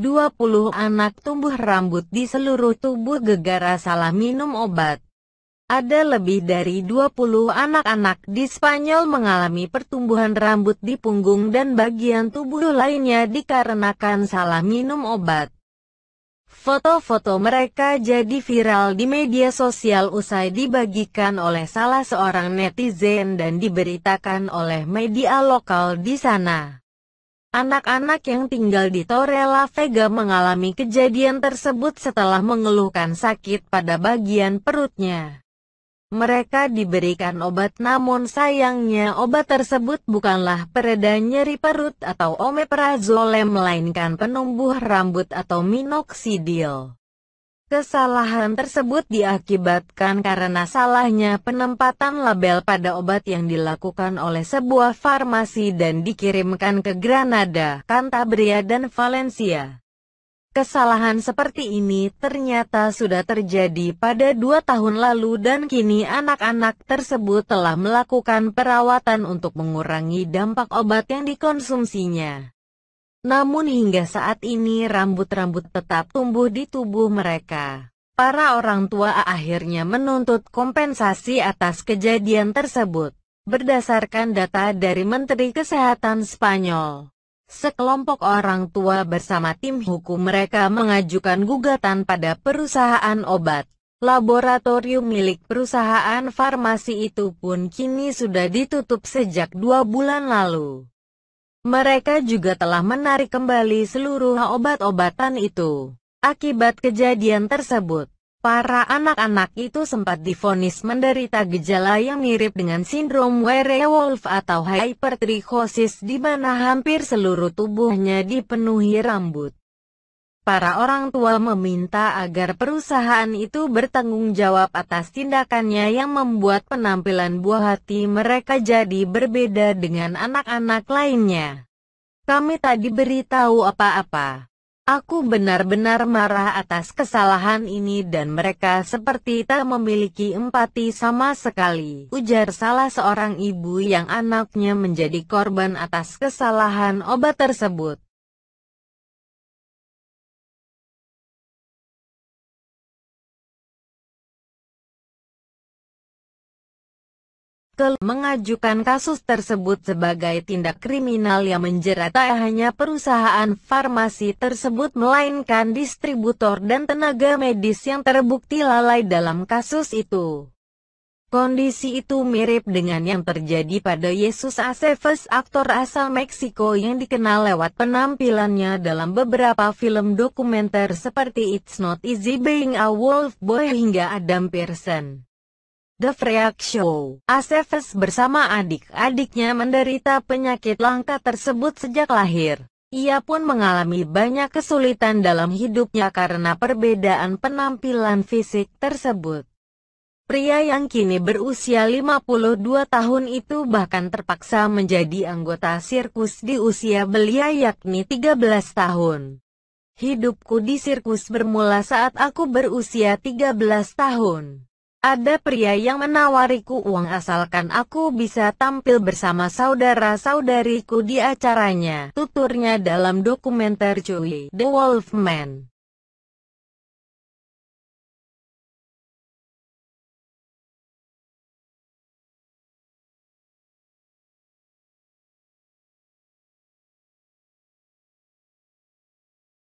20 anak tumbuh rambut di seluruh tubuh gegara salah minum obat. Ada lebih dari 20 anak-anak di Spanyol mengalami pertumbuhan rambut di punggung dan bagian tubuh lainnya dikarenakan salah minum obat. Foto-foto mereka jadi viral di media sosial usai dibagikan oleh salah seorang netizen dan diberitakan oleh media lokal di sana. Anak-anak yang tinggal di Torella Vega mengalami kejadian tersebut setelah mengeluhkan sakit pada bagian perutnya. Mereka diberikan obat namun sayangnya obat tersebut bukanlah pereda nyeri perut atau omeprazole melainkan penumbuh rambut atau minoxidil. Kesalahan tersebut diakibatkan karena salahnya penempatan label pada obat yang dilakukan oleh sebuah farmasi dan dikirimkan ke Granada, Cantabria dan Valencia. Kesalahan seperti ini ternyata sudah terjadi pada dua tahun lalu dan kini anak-anak tersebut telah melakukan perawatan untuk mengurangi dampak obat yang dikonsumsinya. Namun hingga saat ini rambut-rambut tetap tumbuh di tubuh mereka. Para orang tua akhirnya menuntut kompensasi atas kejadian tersebut. Berdasarkan data dari Menteri Kesehatan Spanyol, sekelompok orang tua bersama tim hukum mereka mengajukan gugatan pada perusahaan obat. Laboratorium milik perusahaan farmasi itu pun kini sudah ditutup sejak dua bulan lalu. Mereka juga telah menarik kembali seluruh obat-obatan itu. Akibat kejadian tersebut, para anak-anak itu sempat difonis menderita gejala yang mirip dengan sindrom werewolf atau hypertrichosis di mana hampir seluruh tubuhnya dipenuhi rambut para orang tua meminta agar perusahaan itu bertanggung jawab atas tindakannya yang membuat penampilan buah hati mereka jadi berbeda dengan anak-anak lainnya. Kami tak diberitahu apa-apa. Aku benar-benar marah atas kesalahan ini dan mereka seperti tak memiliki empati sama sekali. Ujar salah seorang ibu yang anaknya menjadi korban atas kesalahan obat tersebut. Merkel mengajukan kasus tersebut sebagai tindak kriminal yang menjerat tak hanya perusahaan farmasi tersebut melainkan distributor dan tenaga medis yang terbukti lalai dalam kasus itu. Kondisi itu mirip dengan yang terjadi pada Yesus Aceves aktor asal Meksiko yang dikenal lewat penampilannya dalam beberapa film dokumenter seperti It's Not Easy Being a Wolf Boy hingga Adam Pearson. The Freak Show. Aceves bersama adik-adiknya menderita penyakit langka tersebut sejak lahir. Ia pun mengalami banyak kesulitan dalam hidupnya karena perbedaan penampilan fisik tersebut. Pria yang kini berusia 52 tahun itu bahkan terpaksa menjadi anggota sirkus di usia belia yakni 13 tahun. Hidupku di sirkus bermula saat aku berusia 13 tahun. Ada pria yang menawariku uang asalkan aku bisa tampil bersama saudara-saudariku di acaranya. Tuturnya dalam dokumenter Cui, The Wolfman.